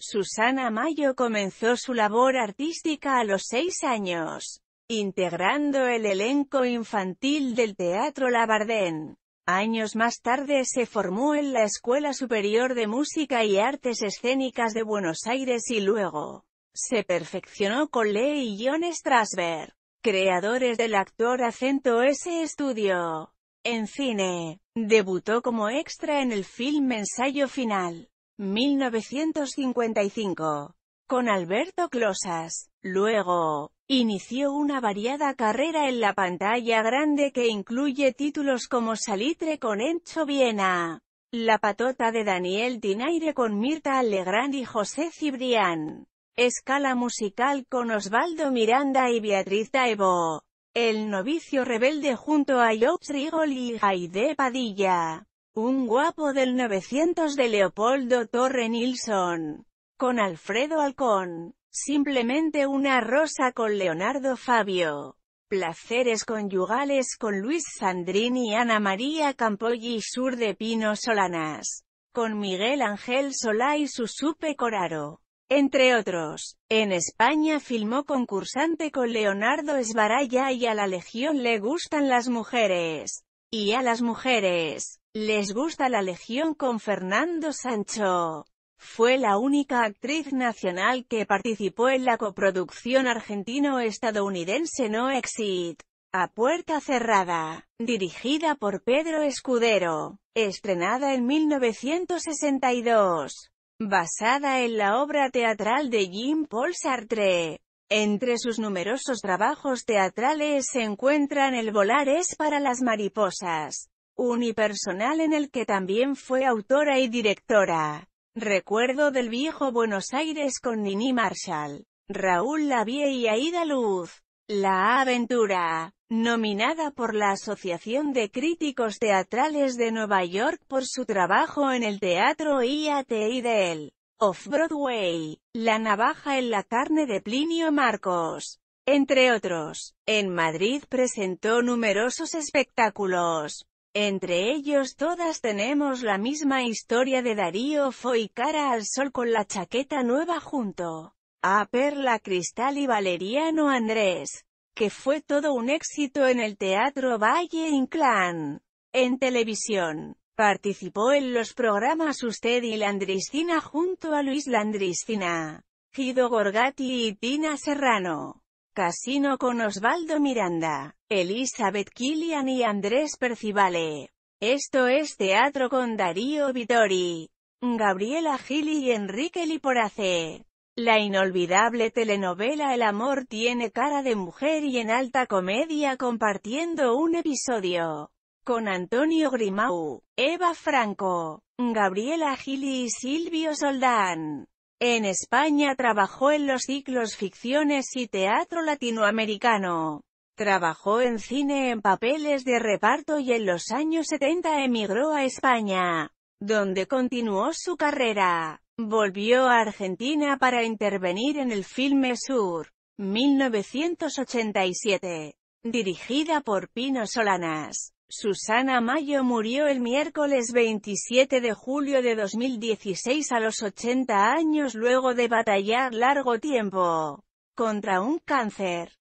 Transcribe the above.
Susana Mayo comenzó su labor artística a los seis años, integrando el elenco infantil del Teatro Labardén. Años más tarde se formó en la Escuela Superior de Música y Artes Escénicas de Buenos Aires y luego, se perfeccionó con Lee y John Strasberg, creadores del actor acento S Estudio. En cine, debutó como extra en el film Ensayo Final, 1955, con Alberto Closas. Luego, inició una variada carrera en la pantalla grande que incluye títulos como Salitre con Encho Viena, La patota de Daniel Tinaire con Mirta Legrand y José Cibrián, Escala musical con Osvaldo Miranda y Beatriz Taibo, El novicio rebelde junto a Jobs Rigoli y Jaide Padilla. Un guapo del 900 de Leopoldo Torre Nilsson. Con Alfredo Alcón. Simplemente una rosa con Leonardo Fabio. Placeres conyugales con Luis Sandrini y Ana María y Sur de Pino Solanas. Con Miguel Ángel Solá y Susupe Coraro. Entre otros, en España filmó concursante con Leonardo Esbaraya y a la Legión le gustan las mujeres. Y a las mujeres. Les gusta la Legión con Fernando Sancho. Fue la única actriz nacional que participó en la coproducción argentino-estadounidense No Exit, a puerta cerrada, dirigida por Pedro Escudero, estrenada en 1962, basada en la obra teatral de Jean-Paul Sartre. Entre sus numerosos trabajos teatrales se encuentran El volar es para las mariposas, unipersonal en el que también fue autora y directora. Recuerdo del viejo Buenos Aires con Nini Marshall, Raúl Lavie y Aida Luz. La aventura, nominada por la Asociación de Críticos Teatrales de Nueva York por su trabajo en el teatro IAT y del Off-Broadway, La navaja en la carne de Plinio Marcos. Entre otros, en Madrid presentó numerosos espectáculos. Entre ellos todas tenemos la misma historia de Darío Foy Cara al Sol con la chaqueta nueva junto a Perla Cristal y Valeriano Andrés, que fue todo un éxito en el Teatro Valle Inclán. En televisión, participó en los programas Usted y Landristina junto a Luis Landristina, Guido Gorgati y Tina Serrano. Casino con Osvaldo Miranda, Elizabeth Killian y Andrés Percivale. Esto es Teatro con Darío Vitori, Gabriela Gili y Enrique Liporace. La inolvidable telenovela El amor tiene cara de mujer y en alta comedia compartiendo un episodio con Antonio Grimau, Eva Franco, Gabriela Gili y Silvio Soldán. En España trabajó en los ciclos Ficciones y Teatro Latinoamericano. Trabajó en cine en papeles de reparto y en los años 70 emigró a España, donde continuó su carrera. Volvió a Argentina para intervenir en el filme Sur, 1987, dirigida por Pino Solanas. Susana Mayo murió el miércoles 27 de julio de 2016 a los 80 años luego de batallar largo tiempo contra un cáncer.